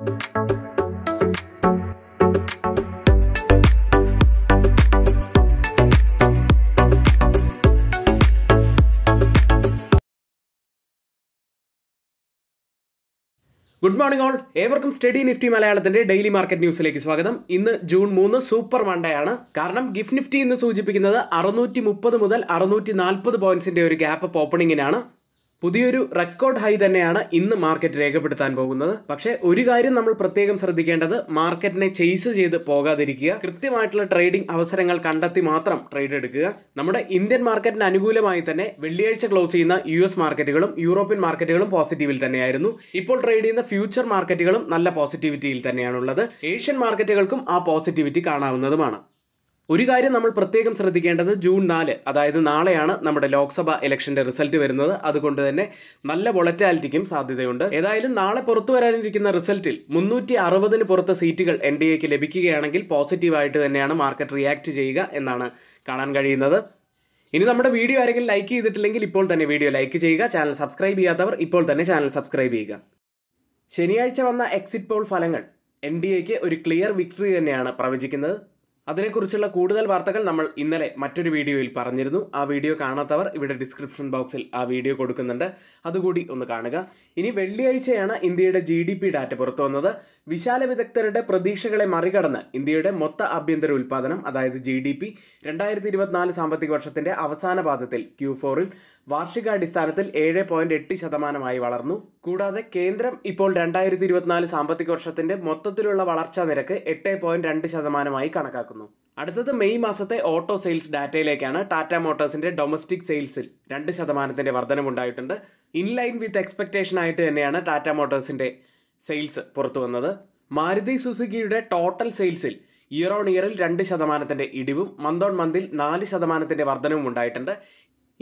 good morning all ഏവർക്കും study nifty മലയാളത്തിന്റെ daily market ന്യൂസിലേക്ക് സ്വാഗതം ഇന്ന് ജൂൺ മൂന്ന് സൂപ്പർ മൺഡേ ആണ് കാരണം ഗിഫ്റ്റ് നിഫ്റ്റി ഇന്ന് സൂചിപ്പിക്കുന്നത് അറുന്നൂറ്റി മുപ്പത് മുതൽ അറുന്നൂറ്റി നാൽപ്പത് പോയിന്റ്സിന്റെ ഒരു ഗ്യാപ്പ് ഓപ്പണിങ്ങിനാണ് പുതിയൊരു റെക്കോർഡ് ഹൈ തന്നെയാണ് ഇന്ന് മാർക്കറ്റ് രേഖപ്പെടുത്താൻ പോകുന്നത് പക്ഷേ ഒരു കാര്യം നമ്മൾ പ്രത്യേകം ശ്രദ്ധിക്കേണ്ടത് മാർക്കറ്റിനെ ചെയ്സ് ചെയ്ത് പോകാതിരിക്കുക കൃത്യമായിട്ടുള്ള ട്രേഡിംഗ് അവസരങ്ങൾ കണ്ടെത്തി മാത്രം ട്രേഡ് എടുക്കുക നമ്മുടെ ഇന്ത്യൻ മാർക്കറ്റിന് അനുകൂലമായി തന്നെ വെള്ളിയാഴ്ച ക്ലോസ് ചെയ്യുന്ന യു എസ് മാർക്കറ്റുകളും യൂറോപ്യൻ മാർക്കറ്റുകളും പോസിറ്റീവിൽ തന്നെയായിരുന്നു ഇപ്പോൾ ട്രേഡ് ചെയ്യുന്ന ഫ്യൂച്ചർ മാർക്കറ്റുകളും നല്ല പോസിറ്റിവിറ്റിയിൽ തന്നെയാണുള്ളത് ഏഷ്യൻ മാർക്കറ്റുകൾക്കും ആ പോസിറ്റിവിറ്റി കാണാവുന്നതുമാണ് ഒരു കാര്യം നമ്മൾ പ്രത്യേകം ശ്രദ്ധിക്കേണ്ടത് ജൂൺ നാല് അതായത് നാളെയാണ് നമ്മുടെ ലോക്സഭ ഇലക്ഷൻ്റെ റിസൾട്ട് വരുന്നത് അതുകൊണ്ട് തന്നെ നല്ല വൊളറ്റാലിറ്റിക്കും സാധ്യതയുണ്ട് ഏതായാലും നാളെ പുറത്തു വരാനിരിക്കുന്ന റിസൾട്ടിൽ മുന്നൂറ്റി അറുപതിന് പുറത്ത് സീറ്റുകൾ എൻ ഡി എക്ക് ലഭിക്കുകയാണെങ്കിൽ പോസിറ്റീവായിട്ട് തന്നെയാണ് മാർക്കറ്റ് റിയാക്ട് ചെയ്യുക എന്നാണ് കാണാൻ കഴിയുന്നത് ഇനി നമ്മുടെ വീഡിയോ ആരെങ്കിലും ലൈക്ക് ചെയ്തിട്ടില്ലെങ്കിൽ ഇപ്പോൾ തന്നെ വീഡിയോ ലൈക്ക് ചെയ്യുക ചാനൽ സബ്സ്ക്രൈബ് ചെയ്യാത്തവർ ഇപ്പോൾ തന്നെ ചാനൽ സബ്സ്ക്രൈബ് ചെയ്യുക ശനിയാഴ്ച വന്ന എക്സിറ്റ് പോൾ ഫലങ്ങൾ എൻ ഡി എക്ക് ഒരു ക്ലിയർ വിക്ടറി തന്നെയാണ് പ്രവചിക്കുന്നത് അതിനെക്കുറിച്ചുള്ള കൂടുതൽ വാർത്തകൾ നമ്മൾ ഇന്നലെ മറ്റൊരു വീഡിയോയിൽ പറഞ്ഞിരുന്നു ആ വീഡിയോ കാണാത്തവർ ഇവിടെ ഡിസ്ക്രിപ്ഷൻ ബോക്സിൽ ആ വീഡിയോ കൊടുക്കുന്നുണ്ട് അതുകൂടി ഒന്ന് കാണുക ഇനി വെള്ളിയാഴ്ചയാണ് ഇന്ത്യയുടെ ജി ഡാറ്റ പുറത്തു വന്നത് വിശാല വിദഗ്ധരുടെ പ്രതീക്ഷകളെ മറികടന്ന് ഇന്ത്യയുടെ മൊത്ത ആഭ്യന്തര ഉൽപ്പാദനം അതായത് ജി ഡി പി രണ്ടായിരത്തി ഇരുപത്തിനാല് സാമ്പത്തിക വർഷത്തിന്റെ അവസാന പാദത്തിൽ ക്യൂ ഫോറിൽ വാർഷികാടിസ്ഥാനത്തിൽ ഏഴ് പോയിന്റ് എട്ട് ശതമാനമായി വളർന്നു കൂടാതെ കേന്ദ്രം ഇപ്പോൾ രണ്ടായിരത്തി ഇരുപത്തിനാല് സാമ്പത്തിക വർഷത്തിന്റെ മൊത്തത്തിലുള്ള വളർച്ചാ നിരക്ക് എട്ട് പോയിന്റ് രണ്ട് ശതമാനമായി കണക്കാക്കുന്നു അടുത്തത് മെയ് മാസത്തെ ഓട്ടോ സെയിൽസ് ഡാറ്റയിലേക്കാണ് ടാറ്റ മോട്ടോഴ്സിന്റെ ഡൊമസ്റ്റിക് സെയിൽസിൽ രണ്ട് ശതമാനത്തിന്റെ വർധനമുണ്ടായിട്ടുണ്ട് ഇൻലൈൻ വിത്ത് എക്സ്പെക്ടേഷൻ ആയിട്ട് തന്നെയാണ് ടാറ്റ മോട്ടോഴ്സിന്റെ സെയിൽസ് പുറത്തു വന്നത് മാരുതി സുസുക്കിയുടെ ടോട്ടൽ സെയിൽസിൽ ഇയർ ഓൺ ഇയറിൽ രണ്ട് ശതമാനത്തിന്റെ ഇടിവും മന്ത് ഓൺ മന്തിൽ നാല് ശതമാനത്തിന്റെ വർധനവും ഉണ്ടായിട്ടുണ്ട്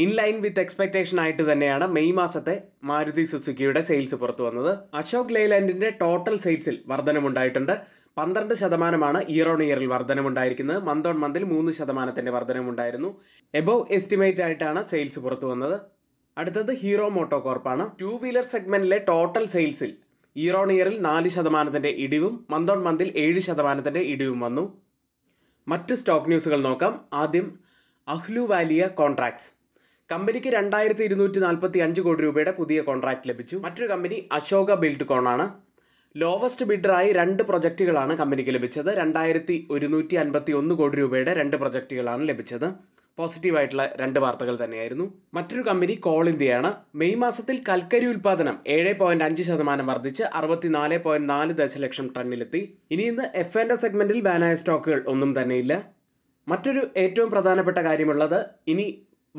ഇൻലൈൻ വിത്ത് എക്സ്പെക്ടേഷൻ ആയിട്ട് തന്നെയാണ് മെയ് മാസത്തെ മാരുതി സുസുക്കിയുടെ സെയിൽസ് പുറത്തു വന്നത് അശോക് ലൈലാൻഡിന്റെ ടോട്ടൽ സെയിൽസിൽ വർധനമുണ്ടായിട്ടുണ്ട് പന്ത്രണ്ട് ശതമാനമാണ് ഇയർ ഓൺ ഇയറിൽ വർധനമുണ്ടായിരിക്കുന്നത് മന്ത് ഓൺ മന്തിൽ മൂന്ന് ശതമാനത്തിന്റെ വർധനമുണ്ടായിരുന്നു എബോവ് എസ്റ്റിമേറ്റ് ആയിട്ടാണ് സെയിൽസ് പുറത്തു വന്നത് അടുത്തത് ഹീറോ മോട്ടോ കോർപ്പാണ് ടു വീലർ സെഗ്മെന്റിലെ ടോട്ടൽ സെയിൽസിൽ ഇയർ ഓൺ ഇയറിൽ നാല് ശതമാനത്തിൻ്റെ ഇടിവും മന്ത് ഓൺ മന്തിൽ ഏഴ് ശതമാനത്തിൻ്റെ ഇടിവും വന്നു മറ്റ് സ്റ്റോക്ക് ന്യൂസുകൾ നോക്കാം ആദ്യം അഹ്ലു വാലിയ കോൺട്രാക്ട്സ് കമ്പനിക്ക് രണ്ടായിരത്തി ഇരുന്നൂറ്റി നാൽപ്പത്തി അഞ്ച് കോടി രൂപയുടെ പുതിയ കോൺട്രാക്ട് ലഭിച്ചു മറ്റൊരു കമ്പനി അശോക ബിൽഡ്കോൺ ആണ് ലോവസ്റ്റ് ബിഡറായി രണ്ട് പ്രൊജക്റ്റുകളാണ് കമ്പനിക്ക് ലഭിച്ചത് രണ്ടായിരത്തി ഒരുന്നൂറ്റി അൻപത്തി ഒന്ന് കോടി രൂപയുടെ രണ്ട് പ്രൊജക്റ്റുകളാണ് ലഭിച്ചത് പോസിറ്റീവായിട്ടുള്ള രണ്ട് വാർത്തകൾ തന്നെയായിരുന്നു മറ്റൊരു കമ്പനി കോൾ ഇന്ത്യയാണ് മെയ് മാസത്തിൽ കൽക്കരി ഉൽപാദനം ഏഴ് പോയിന്റ് അഞ്ച് ശതമാനം വർദ്ധിച്ച് അറുപത്തിനാല് പോയിന്റ് നാല് ദശലക്ഷം ടണ്ണിലെത്തി ഇനി ഇന്ന് എഫ് ആൻഡ് സെഗ്മെന്റിൽ ബാനായ സ്റ്റോക്കുകൾ ഒന്നും തന്നെയില്ല മറ്റൊരു ഏറ്റവും പ്രധാനപ്പെട്ട കാര്യമുള്ളത് ഇനി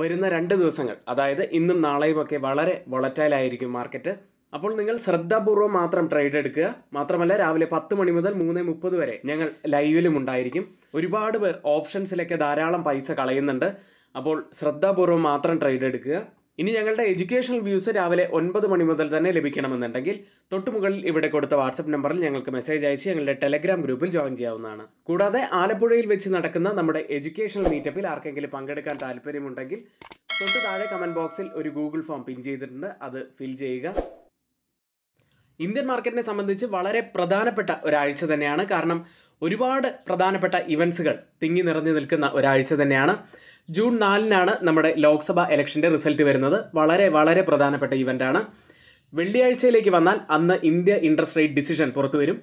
വരുന്ന രണ്ട് ദിവസങ്ങൾ അതായത് ഇന്നും നാളെയുമൊക്കെ വളരെ വൊളറ്റൈലായിരിക്കും മാർക്കറ്റ് അപ്പോൾ നിങ്ങൾ ശ്രദ്ധാപൂർവ്വം മാത്രം ട്രേഡ് എടുക്കുക മാത്രമല്ല രാവിലെ പത്ത് മണി മുതൽ മൂന്ന് മുപ്പത് വരെ ഞങ്ങൾ ലൈവിലും ഉണ്ടായിരിക്കും ഒരുപാട് പേർ ഓപ്ഷൻസിലൊക്കെ ധാരാളം പൈസ കളയുന്നുണ്ട് അപ്പോൾ ശ്രദ്ധാപൂർവ്വം മാത്രം ട്രേഡ് എടുക്കുക ഇനി ഞങ്ങളുടെ എഡ്യൂക്കേഷണൽ വ്യൂസ് രാവിലെ ഒൻപത് മണി മുതൽ തന്നെ ലഭിക്കണമെന്നുണ്ടെങ്കിൽ തൊട്ടുമുകളിൽ ഇവിടെ കൊടുത്ത വാട്സപ്പ് നമ്പറിൽ ഞങ്ങൾക്ക് മെസ്സേജ് അയച്ച് ഞങ്ങളുടെ ടെലഗ്രാം ഗ്രൂപ്പിൽ ജോയിൻ ചെയ്യാവുന്നതാണ് കൂടാതെ ആലപ്പുഴയിൽ വെച്ച് നടക്കുന്ന നമ്മുടെ എഡ്യൂക്കേഷണൽ മീറ്റപ്പിൽ ആർക്കെങ്കിലും പങ്കെടുക്കാൻ താല്പര്യമുണ്ടെങ്കിൽ തൊട്ട് താഴെ കമൻറ്റ് ബോക്സിൽ ഒരു ഗൂഗിൾ ഫോം പിൻ ചെയ്തിട്ടുണ്ട് അത് ഫിൽ ചെയ്യുക ഇന്ത്യൻ മാർക്കറ്റിനെ സംബന്ധിച്ച് വളരെ പ്രധാനപ്പെട്ട ഒരാഴ്ച തന്നെയാണ് കാരണം ഒരുപാട് പ്രധാനപ്പെട്ട ഇവൻസുകൾ തിങ്ങി നിറഞ്ഞു നിൽക്കുന്ന ഒരാഴ്ച തന്നെയാണ് ജൂൺ നാലിനാണ് നമ്മുടെ ലോക്സഭാ ഇലക്ഷൻ്റെ റിസൾട്ട് വരുന്നത് വളരെ വളരെ പ്രധാനപ്പെട്ട ഇവൻ്റാണ് വെള്ളിയാഴ്ചയിലേക്ക് വന്നാൽ അന്ന് ഇന്ത്യ ഇൻട്രസ്റ്റ് റേറ്റ് ഡിസിഷൻ പുറത്തു വരും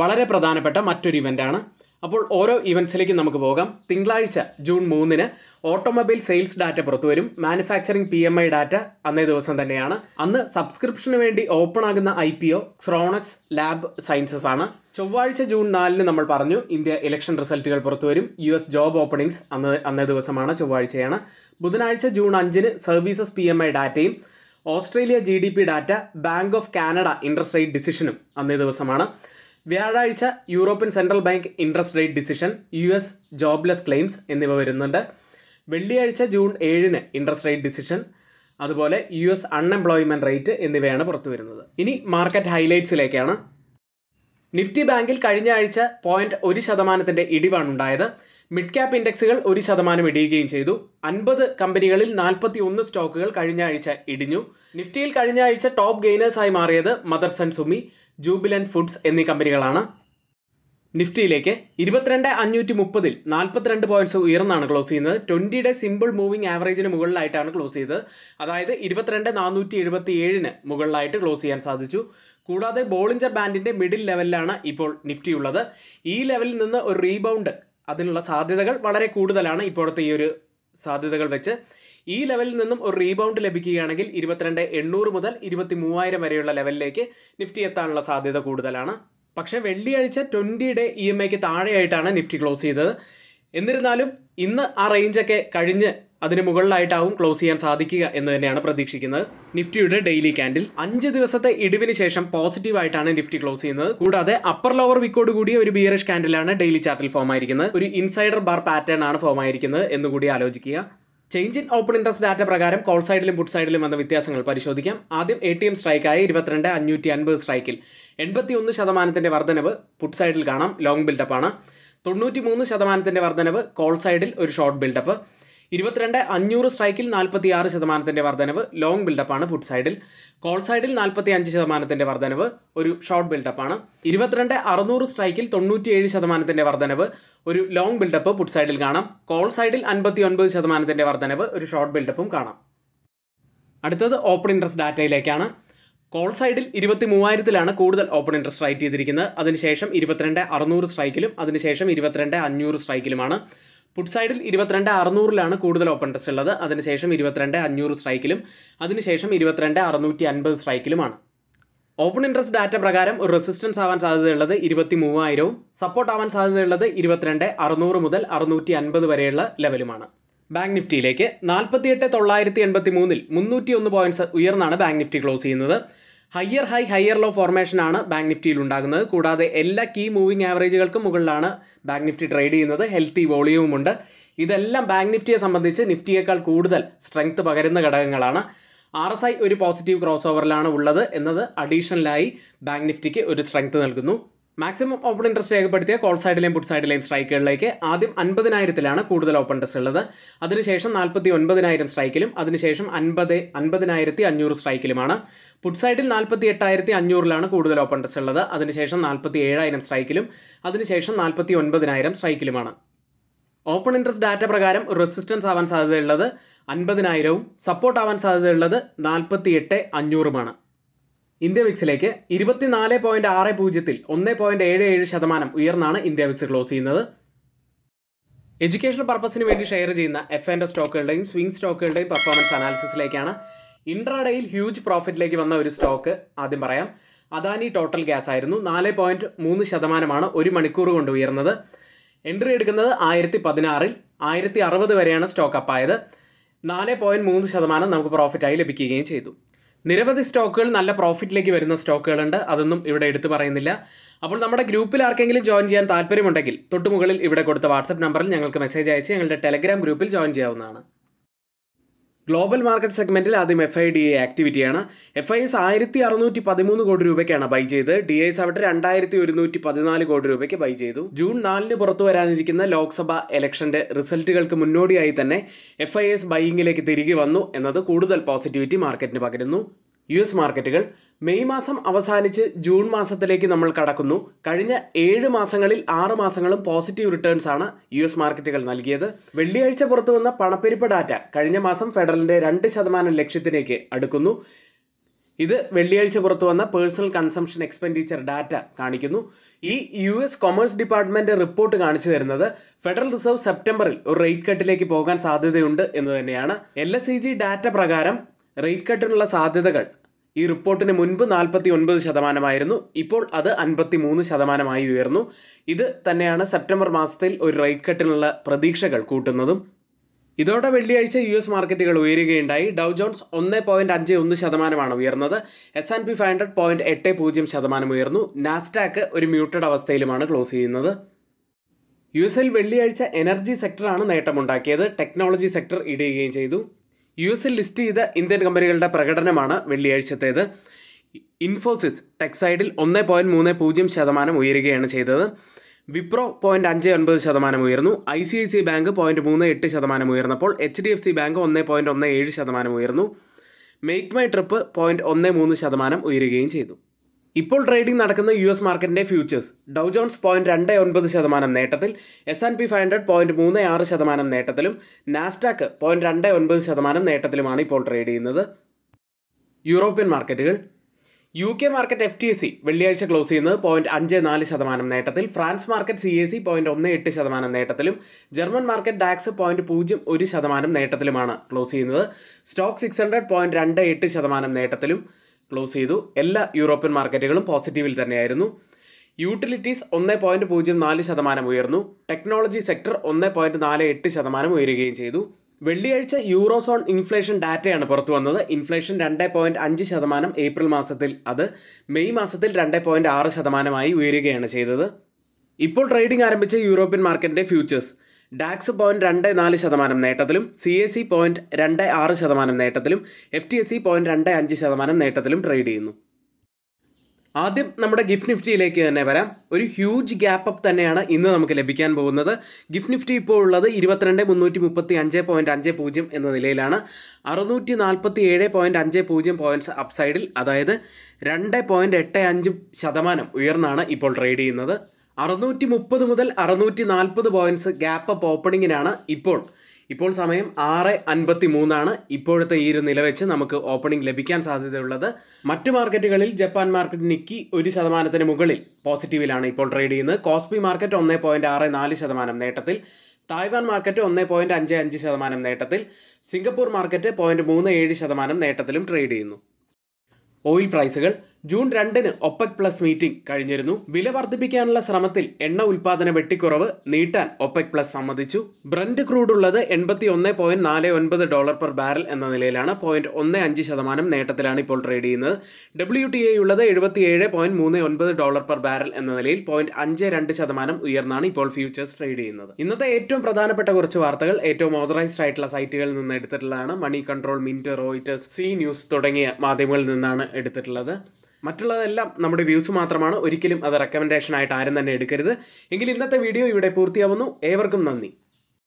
വളരെ പ്രധാനപ്പെട്ട മറ്റൊരു ഇവൻ്റാണ് അപ്പോൾ ഓരോ ഇവൻസിലേക്കും നമുക്ക് പോകാം തിങ്കളാഴ്ച ജൂൺ മൂന്നിന് ഓട്ടോമൊബൈൽ സെയിൽസ് ഡാറ്റ പുറത്തുവരും manufacturing P M I data അന്നേ ദിവസം തന്നെയാണ് അന്ന് സബ്സ്ക്രിപ്ഷന് വേണ്ടി ഓപ്പൺ ആകുന്ന I P O Kronox lab sciences ആണ് ചൊവ്വാഴ്ച ജൂൺ നാലിന് നമ്മൾ പറഞ്ഞു ഇന്ത്യ ഇലക്ഷൻ റിസൾട്ടുകൾ പുറത്തുവരും യു എസ് ജോബ് ഓപ്പണിങ്സ് അന്ന് അന്നേ ദിവസമാണ് ചൊവ്വാഴ്ചയാണ് ബുധനാഴ്ച ജൂൺ അഞ്ചിന് സർവീസസ് പി എം ഐ ഡാറ്റയും Australia G D P data bank of Canada interest rate ഡിസിഷനും അന്നേ ദിവസമാണ് വ്യാഴാഴ്ച European central bank interest rate decision U S jobless claims എന്നിവ വരുന്നുണ്ട് വെള്ളിയാഴ്ച ജൂൺ ഏഴിന് ഇൻട്രസ്റ്റ് റേറ്റ് ഡിസിഷൻ അതുപോലെ യു എസ് അൺഎംപ്ലോയ്മെൻറ്റ് റേറ്റ് എന്നിവയാണ് പുറത്തു വരുന്നത് ഇനി മാർക്കറ്റ് ഹൈലൈറ്റ്സിലേക്കാണ് നിഫ്റ്റി ബാങ്കിൽ കഴിഞ്ഞ ആഴ്ച പോയിന്റ് ഒരു ശതമാനത്തിൻ്റെ ഇടിവാണ് ഉണ്ടായത് മിഡ് ക്യാപ് ഇൻഡെക്സുകൾ ഒരു ശതമാനം ഇടിയുകയും ചെയ്തു അൻപത് കമ്പനികളിൽ നാൽപ്പത്തി ഒന്ന് സ്റ്റോക്കുകൾ കഴിഞ്ഞ ആഴ്ച ഇടിഞ്ഞു നിഫ്റ്റിയിൽ കഴിഞ്ഞ ആഴ്ച ടോപ്പ് ഗെയിനേഴ്സായി മാറിയത് മദർസൺ സുമി ജൂബിലൻറ്റ് ഫുഡ്സ് എന്നീ കമ്പനികളാണ് നിഫ്റ്റിയിലേക്ക് ഇരുപത്തിരണ്ട് അഞ്ഞൂറ്റി മുപ്പതിൽ നാൽപ്പത്തിരണ്ട് പോയിന്റ്സ് ഉയർന്നാണ് ക്ലോസ് ചെയ്യുന്നത് ട്വൻറ്റിയുടെ സിമ്പിൾ മൂവിംഗ് ആവറേജിന് മുകളിലായിട്ടാണ് ക്ലോസ് ചെയ്തത് അതായത് ഇരുപത്തിരണ്ട് നാനൂറ്റി എഴുപത്തി ഏഴിന് മുകളിലായിട്ട് ക്ലോസ് ചെയ്യാൻ സാധിച്ചു കൂടാതെ ബോളിഞ്ചർ ബാൻഡിൻ്റെ മിഡിൽ ലെവലിലാണ് ഇപ്പോൾ നിഫ്റ്റി ഉള്ളത് ഈ ലെവലിൽ നിന്ന് ഒരു റീബൗണ്ട് അതിനുള്ള സാധ്യതകൾ വളരെ കൂടുതലാണ് ഇപ്പോഴത്തെ ഈ ഒരു സാധ്യതകൾ വെച്ച് ഈ ലെവലിൽ നിന്നും ഒരു റീബൗണ്ട് ലഭിക്കുകയാണെങ്കിൽ ഇരുപത്തിരണ്ട് എണ്ണൂറ് മുതൽ ഇരുപത്തി മൂവായിരം വരെയുള്ള ലെവലിലേക്ക് നിഫ്റ്റി എത്താനുള്ള സാധ്യത കൂടുതലാണ് പക്ഷേ വെള്ളിയാഴ്ച ട്വൻറ്റി ഡേ ഇ എം ഐക്ക് താഴെയായിട്ടാണ് നിഫ്റ്റി ക്ലോസ് ചെയ്തത് എന്നിരുന്നാലും ഇന്ന് ആ റേഞ്ചൊക്കെ കഴിഞ്ഞ് അതിന് മുകളിലായിട്ടാവും ക്ലോസ് ചെയ്യാൻ സാധിക്കുക എന്ന് തന്നെയാണ് പ്രതീക്ഷിക്കുന്നത് നിഫ്റ്റിയുടെ ഡെയിലി ക്യാൻഡിൽ അഞ്ച് ദിവസത്തെ ഇടിവിന് ശേഷം പോസിറ്റീവായിട്ടാണ് നിഫ്റ്റി ക്ലോസ് ചെയ്യുന്നത് കൂടാതെ അപ്പർ ലോവർ വിക്കോട് കൂടിയ ഒരു ബിയറിഷ് ക്യാൻഡിലാണ് ഡെയിലി ചാർട്ടിൽ ഫോം ആയിരിക്കുന്നത് ഒരു ഇൻസൈഡർ ബാർ പാറ്റേൺ ആണ് ഫോം ആയിരിക്കുന്നത് എന്നുകൂടി ആലോചിക്കുക change in open interest data പ്രകാരം കോൾ സൈഡിലും പുട്ട് സൈഡിലും വന്ന വ്യത്യാസങ്ങൾ പരിശോധിക്കാം ആദ്യം എ ടി എം സ്ട്രൈക്കായ ഇരുപത്തിരണ്ട് അഞ്ഞൂറ്റി അൻപത് സ്ട്രൈക്കിൽ എൺപത്തി ഒന്ന് ശതമാനത്തിന്റെ വർധനവ് പുട്ട് സൈഡിൽ കാണാം ലോങ് ബിൽഡപ്പാണ് തൊണ്ണൂറ്റി മൂന്ന് ശതമാനത്തിന്റെ വർധനവ് കോൾ സൈഡിൽ ഒരു ഷോർട്ട് ബിൽഡപ്പ് ഇരുപത്തിരണ്ട് അഞ്ഞൂറ് സ്ട്രൈക്കിൽ നാൽപ്പത്തി ആറ് ശതമാനത്തിൻ്റെ വർധനവ് ലോങ് ബിൽഡപ്പാണ് പുട്ട് സൈഡിൽ കോൾ സൈഡിൽ നാൽപ്പത്തി അഞ്ച് ശതമാനത്തിൻ്റെ വർധനവ് ഒരു ഷോർട്ട് ബിൽഡപ്പാണ് ഇരുപത്തിരണ്ട് അറുന്നൂറ് സ്ട്രൈക്കിൽ തൊണ്ണൂറ്റിയേഴ് ശതമാനത്തിൻ്റെ വർധനവ് ഒരു ലോങ് ബിൽഡപ്പ് പുട്ട് സൈഡിൽ കാണാം കോൾ സൈഡിൽ അൻപത്തി ഒൻപത് ശതമാനത്തിൻ്റെ വർധനവ് ഒരു ഷോർട്ട് ബിൽഡപ്പും കാണാം അടുത്തത് ഓപ്പൺ ഇൻട്രസ്റ്റ് ഡാറ്റയിലേക്കാണ് കോൾ സൈഡിൽ ഇരുപത്തി മൂവായിരത്തിലാണ് കൂടുതൽ ഓപ്പൺ ഇൻട്രസ്റ്റ് റൈറ്റ് ചെയ്തിരിക്കുന്നത് അതിനുശേഷം ഇരുപത്തിരണ്ട് അറുന്നൂറ് സ്ട്രൈക്കിലും അതിനുശേഷം ഇരുപത്തിരണ്ട് അഞ്ഞൂറ് സ്ട്രൈക്കിലുമാണ് പുട്ട് സൈഡിൽ ഇരുപത്തിരണ്ട് അറുന്നൂറിലാണ് കൂടുതൽ ഓപ്പൺ ടെസ്റ്റ് ഉള്ളത് അതിനുശേഷം ഇരുപത്തിരണ്ട് അഞ്ഞൂറ് സ്ട്രൈക്കിലും അതിനുശേഷം ഇരുപത്തിരണ്ട് അറുന്നൂറ്റി അൻപത് സ്ട്രൈക്കിലുമാണ് ഓപ്പൺ ഇൻട്രസ്റ്റ് ഡാറ്റ പ്രകാരം ഒരു റെസിസ്റ്റൻസ് ആവാൻ സാധ്യതയുള്ളത് ഇരുപത്തി മൂവായിരവും സപ്പോർട്ട് ആവാൻ സാധ്യതയുള്ളത് ഇരുപത്തിരണ്ട് അറുന്നൂറ് മുതൽ അറുന്നൂറ്റി അൻപത് വരെയുള്ള ലെവലുമാണ് ബാങ്ക് നിഫ്റ്റിയിലേക്ക് നാൽപ്പത്തിയെട്ട് തൊള്ളായിരത്തി എൺപത്തി മൂന്നിൽ മുന്നൂറ്റി ഒന്ന് പോയിന്റ്സ് ഉയർന്നാണ് ബാങ്ക് നിഫ്റ്റി ക്ലോസ് ചെയ്യുന്നത് ഹയർ ഹൈ ഹയർ ലോ ഫോർമേഷനാണ് ബാങ്ക് നിഫ്റ്റിയിൽ ഉണ്ടാകുന്നത് കൂടാതെ എല്ലാ കീ മൂവിംഗ് ആവറേജുകൾക്കും മുകളിലാണ് ബാങ്ക് നിഫ്റ്റി ട്രേഡ് ചെയ്യുന്നത് ഹെൽത്തി ഉണ്ട് ഇതെല്ലാം ബാങ്ക് നിഫ്റ്റിയെ സംബന്ധിച്ച് നിഫ്റ്റിയേക്കാൾ കൂടുതൽ സ്ട്രെങ്ത് പകരുന്ന ഘടകങ്ങളാണ് ആർ എസ് ഐ ഒരു പോസിറ്റീവ് ക്രോസ് ഓവറിലാണ് ഉള്ളത് എന്നത് അഡീഷണലായി ബാങ്ക് നിഫ്റ്റിക്ക് ഒരു സ്ട്രെങ്ത് നൽകുന്നു മാക്സിമം ഓപ്പൺ ഇൻട്രസ്റ്റ് രേഖപ്പെടുത്തിയ കോൾ സൈഡിലെയും പുട്ട് സൈഡിലെയും സ്ട്രൈക്കുകളിലേക്ക് ആദ്യം അൻപതിനായിരത്തിലാണ് കൂടുതൽ ഓപ്പൺ ഇൻട്രസ്റ്റ് ഉള്ളത് അതിനുശേഷം നാൽപ്പത്തി ഒൻപതിനായിരം സ്ട്രൈക്കിലും അതിനുശേഷം അൻപത് അൻപതിനായിരത്തി അഞ്ഞൂറ് സ്ട്രൈക്കിലുമാണ് പുട്ട് സൈഡിൽ നാൽപ്പത്തി എട്ടായിരത്തി അഞ്ഞൂറിലാണ് കൂടുതൽ ഓപ്പൺ ഇൻട്രസ്റ്റ് ഉള്ളത് അതിനുശേഷം നാൽപ്പത്തി ഏഴായിരം സ്ട്രൈക്കിലും അതിനുശേഷം നാൽപ്പത്തി ഒൻപതിനായിരം സ്ട്രൈക്കിലുമാണ് ഓപ്പൺ ഇൻട്രസ്റ്റ് ഡാറ്റ പ്രകാരം റെസിസ്റ്റൻസ് ആവാൻ സാധ്യതയുള്ളത് അൻപതിനായിരവും സപ്പോർട്ട് ആവാൻ സാധ്യതയുള്ളത് നാൽപ്പത്തി എട്ട് അഞ്ഞൂറുമാണ് ഇന്ത്യ വിക്സിലേക്ക് ഇരുപത്തിനാല് പോയിന്റ് ആറ് പൂജ്യത്തിൽ ഒന്ന് പോയിന്റ് ഏഴ് ഏഴ് ശതമാനം ഉയർന്നാണ് ഇന്ത്യ വിക്സ് ക്ലോസ് ചെയ്യുന്നത് എഡ്യൂക്കേഷണൽ പർപ്പസിന് വേണ്ടി ഷെയർ ചെയ്യുന്ന എഫ് ആൻഡ് സ്റ്റോക്കുകളുടെയും സ്വിംഗ് സ്റ്റോക്കുകളുടെയും പെർഫോമൻസ് അനാലിസിസിലേക്കാണ് ഇൻട്രാഡേയിൽ ഹ്യൂജ് പ്രോഫിറ്റിലേക്ക് വന്ന ഒരു സ്റ്റോക്ക് ആദ്യം പറയാം അദാനി ടോട്ടൽ ഗ്യാസ് ആയിരുന്നു നാല് പോയിന്റ് മൂന്ന് ശതമാനമാണ് ഒരു മണിക്കൂർ കൊണ്ട് ഉയർന്നത് എൻട്രി എടുക്കുന്നത് ആയിരത്തി പതിനാറിൽ ആയിരത്തി അറുപത് വരെയാണ് സ്റ്റോക്ക് അപ്പായത് നാല് പോയിന്റ് മൂന്ന് ശതമാനം നമുക്ക് പ്രോഫിറ്റായി ലഭിക്കുകയും ചെയ്തു നിരവധി സ്റ്റോക്കുകൾ നല്ല പ്രോഫിറ്റിലേക്ക് വരുന്ന സ്റ്റോക്കുകളുണ്ട് അതൊന്നും ഇവിടെ എടുത്തു പറയുന്നില്ല അപ്പോൾ നമ്മുടെ ഗ്രൂപ്പിൽ ആർക്കെങ്കിലും ജോയിൻ ചെയ്യാൻ താല്പര്യമുണ്ടെങ്കിൽ തൊട്ടുമുകളിൽ ഇവിടെ കൊടുത്ത വാട്സപ്പ് നമ്പറിൽ ഞങ്ങൾക്ക് മെസ്സേജ് അയച്ച് ഞങ്ങളുടെ ടെലഗ്രാം ഗ്രൂപ്പിൽ ജോയിൻ ചെയ്യാവുന്നതാണ് ഗ്ലോബൽ മാർക്കറ്റ് സെഗ്മെൻറ്റിൽ ആദ്യം എഫ് ഐ ഡി എ ആക്ടിവിറ്റിയാണ് എഫ് ഐ എസ് ആയിരത്തി അറുന്നൂറ്റി പതിമൂന്ന് കോടി രൂപയ്ക്കാണ് ബൈ ചെയ്ത് ഡി എസ് ആവട്ടെ രണ്ടായിരത്തി ഒരുന്നൂറ്റി പതിനാല് കോടി രൂപയ്ക്ക് ബൈ ചെയ്തു ജൂൺ നാലിന് പുറത്തു വരാനിരിക്കുന്ന ലോക്സഭ ഇലക്ഷൻ്റെ റിസൾട്ടുകൾക്ക് മുന്നോടിയായി തന്നെ എഫ് ഐ എസ് ബൈയിങ്ങിലേക്ക് തിരികെ വന്നു എന്നത് കൂടുതൽ പോസിറ്റിവിറ്റി മാർക്കറ്റിന് പകരുന്നു യു എസ് മാർക്കറ്റുകൾ മെയ് മാസം അവസാനിച്ച് ജൂൺ മാസത്തിലേക്ക് നമ്മൾ കടക്കുന്നു കഴിഞ്ഞ ഏഴ് മാസങ്ങളിൽ ആറ് മാസങ്ങളും പോസിറ്റീവ് റിട്ടേൺസ് ആണ് യു എസ് മാർക്കറ്റുകൾ നൽകിയത് വെള്ളിയാഴ്ച പുറത്തു വന്ന പണപ്പെരുപ്പ് ഡാറ്റ കഴിഞ്ഞ മാസം ഫെഡറലിന്റെ രണ്ട് ശതമാനം ലക്ഷ്യത്തിലേക്ക് അടുക്കുന്നു ഇത് വെള്ളിയാഴ്ച പുറത്തു വന്ന പേഴ്സണൽ കൺസംഷൻ എക്സ്പെൻഡിച്ചർ ഡാറ്റ കാണിക്കുന്നു ഈ U S commerce department report കാണിച്ചു തരുന്നത് ഫെഡറൽ റിസർവ് സെപ്റ്റംബറിൽ ഒരു റേറ്റ് കട്ടിലേക്ക് പോകാൻ സാധ്യതയുണ്ട് എന്ന് തന്നെയാണ് എൽ ഡാറ്റ e പ്രകാരം റേറ്റ് കട്ടിനുള്ള സാധ്യതകൾ ഈ റിപ്പോർട്ടിന് മുൻപ് നാൽപ്പത്തി ഒൻപത് ശതമാനമായിരുന്നു ഇപ്പോൾ അത് അൻപത്തി മൂന്ന് ശതമാനമായി ഉയർന്നു ഇത് തന്നെയാണ് സെപ്റ്റംബർ മാസത്തിൽ ഒരു റൈക്കട്ടിനുള്ള പ്രതീക്ഷകൾ കൂട്ടുന്നതും ഇതോടെ വെള്ളിയാഴ്ച യു എസ് മാർക്കറ്റുകൾ ഉയരുകയുണ്ടായി ഡൗ ജോൺസ് ഒന്ന് പോയിന്റ് അഞ്ച് ഒന്ന് ശതമാനമാണ് ഉയർന്നത് S and P five hundred point എട്ട് പൂജ്യം ശതമാനം ഉയർന്നു നാസ്റ്റാക്ക് ഒരു മ്യൂട്ടഡ് അവസ്ഥയിലുമാണ് ക്ലോസ് ചെയ്യുന്നത് യു എൽ വെള്ളിയാഴ്ച എനർജി സെക്ടറാണ് നേട്ടമുണ്ടാക്കിയത് ടെക്നോളജി സെക്ടർ ഇടിയുകയും ചെയ്തു യു എസിൽ ലിസ്റ്റ് ചെയ്ത ഇന്ത്യൻ കമ്പനികളുടെ പ്രകടനമാണ് വെള്ളിയാഴ്ചത്തേത് ഇൻഫോസിസ് ടെക്സൈഡിൽ ഒന്ന് പോയിൻറ്റ് മൂന്ന് പൂജ്യം ശതമാനം ഉയരുകയാണ് ചെയ്തത് വിപ്രോ പോയിൻ്റ് അഞ്ച് ഒൻപത് ശതമാനം ഉയർന്നു I C I C bank point മൂന്ന് എട്ട് ശതമാനം ഉയർന്നപ്പോൾ H D F C bank ഒന്ന് പോയിൻറ്റ് ഒന്ന് ഏഴ് ശതമാനം ഉയർന്നു മെയ്ക്ക് മൈ ട്രിപ്പ് പോയിൻറ്റ് ഒന്ന് മൂന്ന് ശതമാനം ഉയരുകയും ചെയ്തു ഇപ്പോൾ ട്രേഡിംഗ് നടക്കുന്ന യു എസ് മാർക്കറ്റിൻ്റെ ഫ്യൂച്ചേഴ്സ് ഡൗ ജോൺസ് പോയിന്റ് രണ്ട് ഒൻപത് ശതമാനം നേട്ടത്തിൽ S and P five hundred point മൂന്ന് ആറ് ശതമാനം നേട്ടത്തിലും നാസ്റ്റാക്ക് പോയിന്റ് രണ്ട് ഒൻപത് ശതമാനം നേട്ടത്തിലുമാണ് ഇപ്പോൾ ട്രേഡ് ചെയ്യുന്നത് യൂറോപ്യൻ മാർക്കറ്റുകൾ U K market F T S C വെള്ളിയാഴ്ച ക്ലോസ് ചെയ്യുന്നത് പോയിന്റ് അഞ്ച് നാല് ശതമാനം നേട്ടത്തിൽ France market C A C point ഒന്ന് എട്ട് ശതമാനം നേട്ടത്തിലും ജർമ്മൻ മാർക്കറ്റ് ഡാക്സ് പോയിന്റ് പൂജ്യം ഒരു ശതമാനം നേട്ടത്തിലുമാണ് ക്ലോസ് ചെയ്യുന്നത് സ്റ്റോക്ക് സിക്സ് ഹൺഡ്രഡ് പോയിന്റ് രണ്ട് എട്ട് ശതമാനം നേട്ടത്തിലും ക്ലോസ് ചെയ്തു എല്ലാ യൂറോപ്യൻ മാർക്കറ്റുകളും പോസിറ്റീവിൽ തന്നെയായിരുന്നു യൂട്ടിലിറ്റീസ് ഒന്ന് പോയിന്റ് പൂജ്യം നാല് ശതമാനം ഉയർന്നു ടെക്നോളജി സെക്ടർ ഒന്ന് പോയിന്റ് നാല് എട്ട് ശതമാനം ഉയരുകയും ചെയ്തു വെള്ളിയാഴ്ച യൂറോസോൺ ഇൻഫ്ലേഷൻ ഡാറ്റയാണ് പുറത്തു വന്നത് ഇൻഫ്ലേഷൻ രണ്ട് പോയിന്റ് അഞ്ച് ശതമാനം ഏപ്രിൽ മാസത്തിൽ അത് മെയ് മാസത്തിൽ രണ്ട് പോയിന്റ് ആറ് ശതമാനമായി ഉയരുകയാണ് ചെയ്തത് ഇപ്പോൾ ട്രേഡിംഗ് ആരംഭിച്ച യൂറോപ്യൻ മാർക്കറ്റിൻ്റെ ഫ്യൂച്ചേഴ്സ് ഡാക്സ് പോയിൻറ്റ് രണ്ട് നാല് ശതമാനം നേട്ടത്തിലും സി എ സി പോയിൻറ്റ് രണ്ട് ആറ് ശതമാനം നേട്ടത്തിലും F T S C point രണ്ട് അഞ്ച് ശതമാനം നേട്ടത്തിലും ട്രേഡ് ചെയ്യുന്നു ആദ്യം നമ്മുടെ ഗിഫ്റ്റ് നിഫ്റ്റിയിലേക്ക് തന്നെ വരാം ഒരു ഹ്യൂജ് ഗ്യാപ്പ് അപ്പ് തന്നെയാണ് ഇന്ന് നമുക്ക് ലഭിക്കാൻ പോകുന്നത് ഗിഫ്റ്റ് നിഫ്റ്റി ഇപ്പോൾ ഉള്ളത് ഇരുപത്തിരണ്ട് മുന്നൂറ്റി മുപ്പത്തി അഞ്ച് പോയിൻറ്റ് അഞ്ച് പൂജ്യം എന്ന നിലയിലാണ് അറുന്നൂറ്റി നാൽപ്പത്തി ഏഴ് പോയിൻറ്റ് അഞ്ച് പൂജ്യം പോയിൻറ്റ്സ് അപ്സൈഡിൽ അതായത് രണ്ട് പോയിൻറ്റ് എട്ട് അഞ്ച് ശതമാനം ഉയർന്നാണ് ഇപ്പോൾ ട്രേഡ് ചെയ്യുന്നത് അറുന്നൂറ്റി മുപ്പത് മുതൽ അറുന്നൂറ്റി നാൽപ്പത് പോയിന്റ്സ് ഗ്യാപ്പ് അപ്പ് ഓപ്പണിങ്ങിനാണ് ഇപ്പോൾ ഇപ്പോൾ സമയം ആറ് അൻപത്തി മൂന്നാണ് ഇപ്പോഴത്തെ ഈ ഒരു നില വെച്ച് നമുക്ക് ഓപ്പണിംഗ് ലഭിക്കാൻ സാധ്യതയുള്ളത് മറ്റു മാർക്കറ്റുകളിൽ ജപ്പാൻ മാർക്കറ്റ് നിക്കി ഒരു ശതമാനത്തിന് മുകളിൽ പോസിറ്റീവിലാണ് ഇപ്പോൾ ട്രേഡ് ചെയ്യുന്നത് കോസ്പി മാർക്കറ്റ് ഒന്നേ പോയിന്റ് ആറ് നാല് ശതമാനം നേട്ടത്തിൽ തായ്വാൻ മാർക്കറ്റ് ഒന്നേ പോയിന്റ് അഞ്ച് അഞ്ച് ശതമാനം നേട്ടത്തിൽ സിംഗപ്പൂർ മാർക്കറ്റ് പോയിന്റ് മൂന്ന് ഏഴ് ശതമാനം നേട്ടത്തിലും ട്രേഡ് ചെയ്യുന്നു ഓയിൽ പ്രൈസുകൾ ജൂൺ രണ്ടിന് ഒപ്പക് പ്ലസ് മീറ്റിംഗ് കഴിഞ്ഞിരുന്നു വില വർദ്ധിപ്പിക്കാനുള്ള ശ്രമത്തിൽ എണ്ണ ഉൽപാദന വെട്ടിക്കുറവ് നീട്ടാൻ ഒപ്പക് പ്ലസ് സമ്മതിച്ചു ബ്രന്റ് ക്രൂഡ് ഉള്ളത് എൺപത്തി ഒന്ന് പോയിന്റ് നാല് ഒൻപത് ഡോളർ പെർ ബാരൽ എന്ന നിലയിലാണ് പോയിന്റ് ഒന്ന് അഞ്ച് ശതമാനം നേട്ടത്തിലാണ് ഇപ്പോൾ ട്രേഡ് ചെയ്യുന്നത് ഡബ്ല്യു ടി എ ഉള്ളത് ഏഴ് പോയിന്റ് മൂന്ന് ഒൻപത് ഡോളർ പെർ ബാരൽ എന്ന നിലയിൽ പോയിന്റ് അഞ്ച് രണ്ട് ശതമാനം ഉയർന്നാണ് ഇപ്പോൾ ഫ്യൂച്ചേഴ്സ് ട്രേഡ് ചെയ്യുന്നത് ഇന്നത്തെ ഏറ്റവും പ്രധാനപ്പെട്ട കുറച്ച് വാർത്തകൾ ഏറ്റവും ഓതറൈസ്ഡ് ആയിട്ടുള്ള സൈറ്റുകളിൽ നിന്ന് എടുത്തിട്ടുള്ളതാണ് money control Mint Reuters C news തുടങ്ങിയ മാധ്യമങ്ങളിൽ നിന്നാണ് എടുത്തിട്ടുള്ളത് മറ്റുള്ളതെല്ലാം നമ്മുടെ വ്യൂസ് മാത്രമാണ് ഒരിക്കലും അത് റെക്കമെൻഡേഷൻ ആയിട്ട് ആരും തന്നെ എടുക്കരുത് എങ്കിൽ ഇന്നത്തെ വീഡിയോ ഇവിടെ പൂർത്തിയാവുന്നു ഏവർക്കും നന്ദി